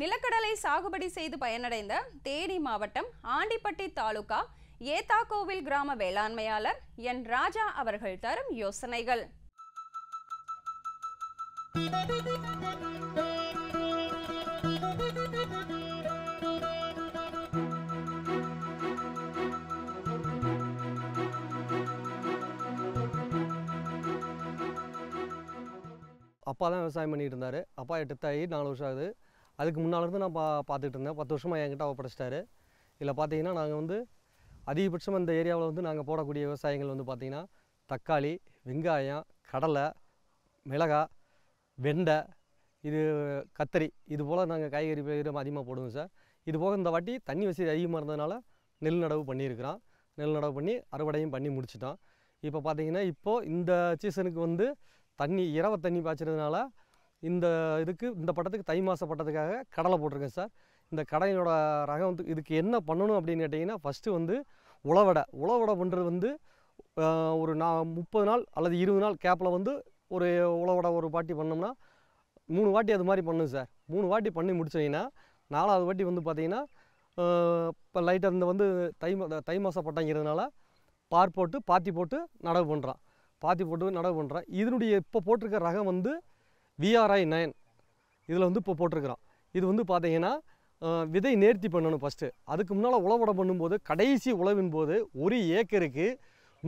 நிலக்கடலை சாகுபடி செய்து பயனடைந்த தேனி மாவட்டம் ஆண்டிப்பட்டி தாலுகா ஏத்தாக்கோவில் கிராம வேளாண்மையாளர் என் ராஜா அவர்கள் தரும் யோசனைகள் அப்பா தான் விவசாயம் பண்ணிட்டு இருந்தார் அப்பா எட்டு தாய் நாலு வருஷம் ஆகுது அதுக்கு இருந்து நான் பா பார்த்துட்டு இருந்தேன் பத்து வருஷமாக என்கிட்ட ஒப்படைச்சிட்டாரு இதில் பார்த்தீங்கன்னா நாங்கள் வந்து அதிகபட்சம் அந்த ஏரியாவில் வந்து நாங்கள் போடக்கூடிய விவசாயங்கள் வந்து பார்த்திங்கன்னா தக்காளி வெங்காயம் கடலை மிளகா வெண்டை இது கத்தரி இது போல் நாங்கள் காய்கறி பயிரும் அதிகமாக போடுவோம் சார் இது போக இந்த வாட்டி தண்ணி வசதி அதிகமாக இருந்ததுனால நெல் நடவு பண்ணியிருக்கிறோம் நெல் நடவு பண்ணி அறுவடையும் பண்ணி முடிச்சிட்டோம் இப்போ பார்த்திங்கன்னா இப்போது இந்த சீசனுக்கு வந்து தண்ணி இரவு தண்ணி பாய்ச்சிறதுனால இந்த இதுக்கு இந்த பட்டத்துக்கு தை மாதம் பட்டத்துக்காக கடலை போட்டிருக்கேன் சார் இந்த கடையினோட ரகம் வந்து இதுக்கு என்ன பண்ணணும் அப்படின்னு கேட்டிங்கன்னா ஃபஸ்ட்டு வந்து உழவடை உழவடை பண்ணுறது வந்து ஒரு நா முப்பது நாள் அல்லது இருபது நாள் கேப்பில் வந்து ஒரு உழவடை ஒரு பாட்டி பண்ணோம்னா மூணு வாட்டி அது மாதிரி பண்ணும் சார் மூணு வாட்டி பண்ணி முடிச்சிங்கன்னா நாலாவது வாட்டி வந்து பார்த்திங்கன்னா இப்போ லைட்டாக இந்த வந்து தை தை மாதம் பட்டாங்கிறதுனால பார் போட்டு பாத்தி போட்டு நடவு பண்ணுறான் பாத்தி போட்டு நடவு பண்ணுறான் இதனுடைய இப்போ போட்டிருக்க ரகம் வந்து விஆர்ஐ நைன் இதில் வந்து இப்போ போட்டிருக்கிறோம் இது வந்து பார்த்தீங்கன்னா விதை நேர்த்தி பண்ணணும் ஃபஸ்ட்டு அதுக்கு முன்னால் உழவடை பண்ணும்போது கடைசி உழவின் போது ஒரு ஏக்கருக்கு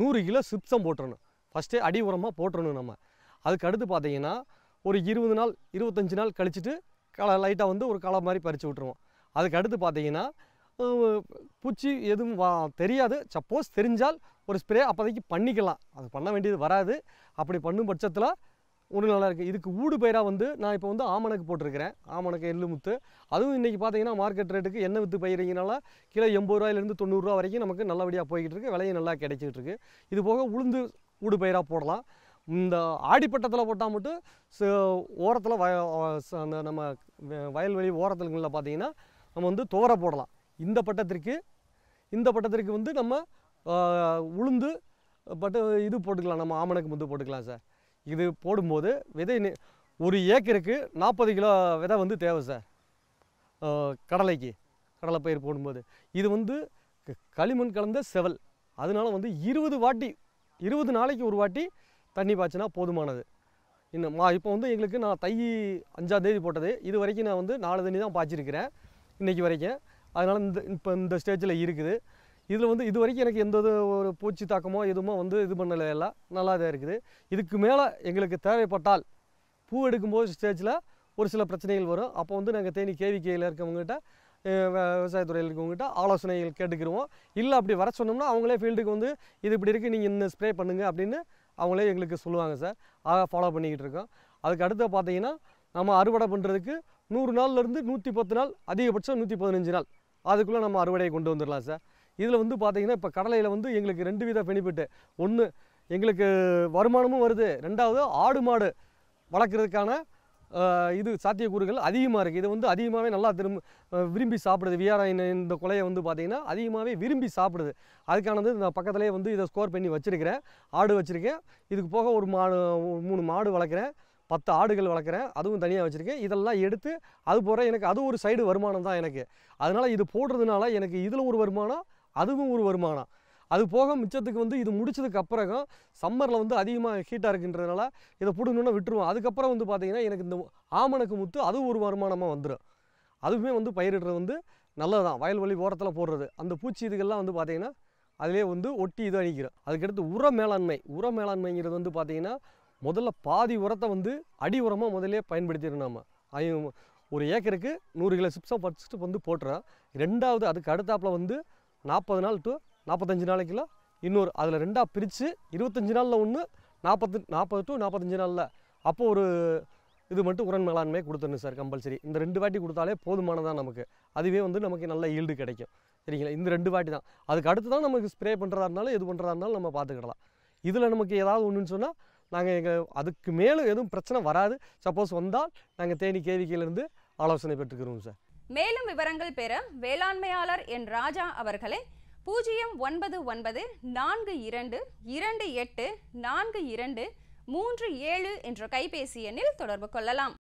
நூறு கிலோ சிப்சம் போட்டுறணும் ஃபஸ்ட்டு அடி உரமாக போட்டுறணும் நம்ம அதுக்கு அடுத்து பார்த்தீங்கன்னா ஒரு இருபது நாள் இருபத்தஞ்சி நாள் கழிச்சுட்டு களை லைட்டாக வந்து ஒரு களை மாதிரி பறித்து விட்ருவோம் அதுக்கு அடுத்து பார்த்தீங்கன்னா பூச்சி எதுவும் வா தெரியாது சப்போஸ் தெரிஞ்சால் ஒரு ஸ்ப்ரே அப்போதைக்கு பண்ணிக்கலாம் அது பண்ண வேண்டியது வராது அப்படி பண்ணும் பட்சத்தில் ஒன்று நல்லா இருக்குது இதுக்கு ஊடு பயிராக வந்து நான் இப்போ வந்து ஆமணக்கு போட்டிருக்கிறேன் ஆமணக்கு எள்ளு முத்து அதுவும் இன்றைக்கி பார்த்தீங்கன்னா மார்க்கெட் ரேட்டுக்கு எண்ணெய் வித்து பயிரிங்கனால கிலோ எண்பது ரூபாயிலேருந்து தொண்ணூறுரூவா வரைக்கும் நமக்கு நல்லபடியாக போய்கிட்டு இருக்குது விலையும் நல்லா கிடைச்சிக்கிட்டு இருக்குது இது போக உளுந்து ஊடு பயிராக போடலாம் இந்த ஆடிப்பட்டத்தில் போட்டால் மட்டும் ஓரத்தில் வய அந்த நம்ம வயல்வெளி ஓரத்துலங்களில் பார்த்தீங்கன்னா நம்ம வந்து துவர போடலாம் இந்த பட்டத்திற்கு இந்த பட்டத்திற்கு வந்து நம்ம உளுந்து பட்டு இது போட்டுக்கலாம் நம்ம ஆமணக்கு முந்து போட்டுக்கலாம் சார் இது போடும்போது விதை ஒரு ஏக்கருக்கு நாற்பது கிலோ விதை வந்து தேவை சார் கடலைக்கு கடலை பயிர் போடும்போது இது வந்து களிமண் கலந்த செவல் அதனால் வந்து இருபது வாட்டி இருபது நாளைக்கு ஒரு வாட்டி தண்ணி பாய்ச்சினா போதுமானது இன்னும் மா இப்போ வந்து எங்களுக்கு நான் தை அஞ்சாந்தேதி போட்டது இது வரைக்கும் நான் வந்து நாலு தண்ணி தான் பாய்ச்சிருக்கிறேன் இன்றைக்கி வரைக்கும் அதனால் இந்த இப்போ இந்த ஸ்டேஜில் இருக்குது இதில் வந்து இது வரைக்கும் எனக்கு எந்த ஒரு பூச்சி தாக்கமோ எதுவுமோ வந்து இது பண்ணலை எல்லாம் நல்லா தான் இருக்குது இதுக்கு மேலே எங்களுக்கு தேவைப்பட்டால் பூ எடுக்கும்போது ஸ்டேஜில் ஒரு சில பிரச்சனைகள் வரும் அப்போ வந்து நாங்கள் தேனி கேவிக்கையில் இருக்கவங்ககிட்ட விவசாயத்துறையில் இருக்கவங்ககிட்ட ஆலோசனைகள் கேட்டுக்கிடுவோம் இல்லை அப்படி வர சொன்னோம்னா அவங்களே ஃபீல்டுக்கு வந்து இது இப்படி இருக்குது நீங்கள் இந்த ஸ்ப்ரே பண்ணுங்கள் அப்படின்னு அவங்களே எங்களுக்கு சொல்லுவாங்க சார் ஆக ஃபாலோ பண்ணிக்கிட்டு இருக்கோம் அதுக்கு அடுத்து பார்த்தீங்கன்னா நம்ம அறுவடை பண்ணுறதுக்கு நூறு நாள்லேருந்து நூற்றி பத்து நாள் அதிகபட்சம் நூற்றி பதினஞ்சு நாள் அதுக்குள்ளே நம்ம அறுவடையை கொண்டு வந்துடலாம் சார் இதில் வந்து பார்த்திங்கன்னா இப்போ கடலையில் வந்து எங்களுக்கு ரெண்டு வித பெனிஃபிட்டு ஒன்று எங்களுக்கு வருமானமும் வருது ரெண்டாவது ஆடு மாடு வளர்க்குறதுக்கான இது சாத்தியக்கூறுகள் அதிகமாக இருக்குது இது வந்து அதிகமாகவே நல்லா திரும்ப விரும்பி சாப்பிடுது வியாராயின் இந்த கொலையை வந்து பார்த்திங்கன்னா அதிகமாகவே விரும்பி சாப்பிடுது அதுக்கானது நான் பக்கத்துலேயே வந்து இதை ஸ்கோர் பண்ணி வச்சுருக்கிறேன் ஆடு வச்சுருக்கேன் இதுக்கு போக ஒரு மாடு மூணு மாடு வளர்க்குறேன் பத்து ஆடுகள் வளர்க்குறேன் அதுவும் தனியாக வச்சுருக்கேன் இதெல்லாம் எடுத்து அது போகிற எனக்கு அது ஒரு சைடு வருமானம் தான் எனக்கு அதனால் இது போடுறதுனால எனக்கு இதில் ஒரு வருமானம் அதுவும் ஒரு வருமானம் அது போக மிச்சத்துக்கு வந்து இது முடிச்சதுக்கு அப்புறம் சம்மரில் வந்து அதிகமாக ஹீட்டாக இருக்கின்றதுனால இதை பிடுங்கணுன்னா விட்டுருவோம் அதுக்கப்புறம் வந்து பார்த்திங்கன்னா எனக்கு இந்த ஆமணக்கு முத்து அதுவும் ஒரு வருமானமாக வந்துடும் அதுவுமே வந்து பயிரிடுறது வந்து நல்லது தான் வயல்வெளி ஓரத்தில் போடுறது அந்த பூச்சி இதுக்கெல்லாம் வந்து பார்த்திங்கன்னா அதிலே வந்து ஒட்டி இது அழிக்கிறோம் அதுக்கடுத்து உர மேலாண்மை உர மேலாண்மைங்கிறது வந்து பார்த்திங்கன்னா முதல்ல பாதி உரத்தை வந்து அடி உரமாக முதலே பயன்படுத்திடணும் நம்ம ஒரு ஏக்கருக்கு நூறு கிலோ சிப்ஸாக ஃபஸ்ட்டு வந்து போட்டுறோம் ரெண்டாவது அதுக்கு அடுத்தாப்பில் வந்து நாற்பது நாள் டு நாற்பத்தஞ்சு நாளைக்குள்ள இன்னொரு அதில் ரெண்டாக பிரித்து இருபத்தஞ்சி நாளில் ஒன்று நாற்பத்து நாற்பது டு நாற்பத்தஞ்சு நாளில் அப்போது ஒரு இது மட்டும் உரன் மேலாண்மை கொடுத்துருணும் சார் கம்பல்சரி இந்த ரெண்டு வாட்டி கொடுத்தாலே போதுமானதான் நமக்கு அதுவே வந்து நமக்கு நல்ல ஈல்டு கிடைக்கும் சரிங்களா இந்த ரெண்டு வாட்டி தான் அதுக்கு அடுத்து தான் நமக்கு ஸ்ப்ரே பண்ணுறதா இருந்தாலும் எது பண்ணுறதா இருந்தாலும் நம்ம பார்த்துக்கிடலாம் இதில் நமக்கு ஏதாவது ஒன்றுன்னு சொன்னால் நாங்கள் எங்கள் அதுக்கு மேலும் எதுவும் பிரச்சனை வராது சப்போஸ் வந்தால் நாங்கள் தேனி கேவிக்கையிலேருந்து ஆலோசனை பெற்றுக்கிறோம் சார் மேலும் விவரங்கள் பெற வேளாண்மையாளர் என் ராஜா அவர்களை பூஜ்ஜியம் ஒன்பது ஒன்பது நான்கு இரண்டு இரண்டு எட்டு நான்கு இரண்டு மூன்று ஏழு என்ற கைபேசி எண்ணில் தொடர்பு கொள்ளலாம்